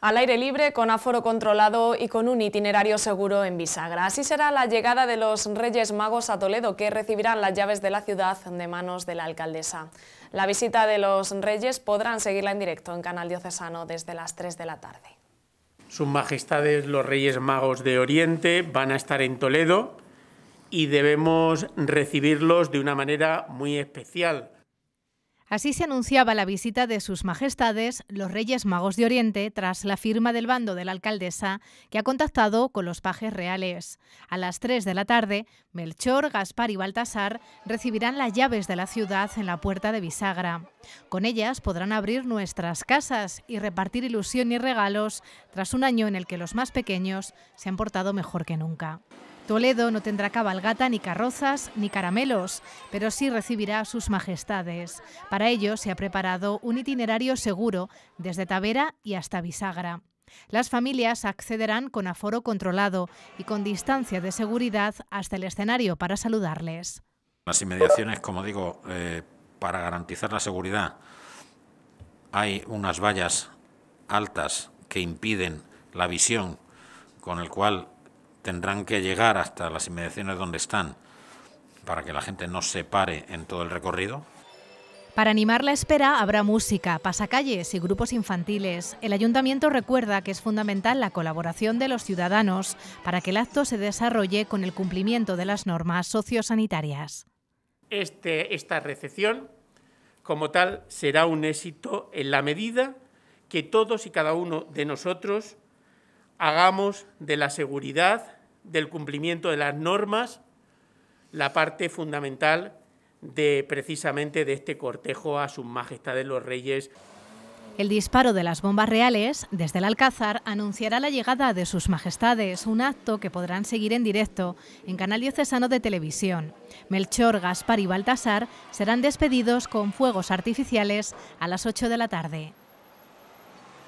Al aire libre, con aforo controlado y con un itinerario seguro en bisagra. Así será la llegada de los Reyes Magos a Toledo, que recibirán las llaves de la ciudad de manos de la alcaldesa. La visita de los Reyes podrán seguirla en directo en Canal Diocesano desde las 3 de la tarde. Sus Majestades los Reyes Magos de Oriente van a estar en Toledo y debemos recibirlos de una manera muy especial Así se anunciaba la visita de sus majestades, los Reyes Magos de Oriente, tras la firma del bando de la alcaldesa, que ha contactado con los pajes reales. A las 3 de la tarde, Melchor, Gaspar y Baltasar recibirán las llaves de la ciudad en la puerta de Bisagra. Con ellas podrán abrir nuestras casas y repartir ilusión y regalos tras un año en el que los más pequeños se han portado mejor que nunca. Toledo no tendrá cabalgata ni carrozas ni caramelos, pero sí recibirá a sus majestades. Para ello se ha preparado un itinerario seguro desde Tavera y hasta Bisagra. Las familias accederán con aforo controlado y con distancia de seguridad hasta el escenario para saludarles. Las inmediaciones, como digo, eh, para garantizar la seguridad hay unas vallas altas que impiden la visión, con el cual tendrán que llegar hasta las inmediaciones donde están para que la gente no se pare en todo el recorrido. Para animar la espera habrá música, pasacalles y grupos infantiles. El ayuntamiento recuerda que es fundamental la colaboración de los ciudadanos para que el acto se desarrolle con el cumplimiento de las normas sociosanitarias. Este, esta recepción, como tal, será un éxito en la medida que todos y cada uno de nosotros hagamos de la seguridad, del cumplimiento de las normas, la parte fundamental de precisamente de este cortejo a sus majestades los reyes. El disparo de las bombas reales desde el Alcázar anunciará la llegada de sus majestades, un acto que podrán seguir en directo en Canal Diocesano de Televisión. Melchor, Gaspar y Baltasar serán despedidos con fuegos artificiales a las 8 de la tarde.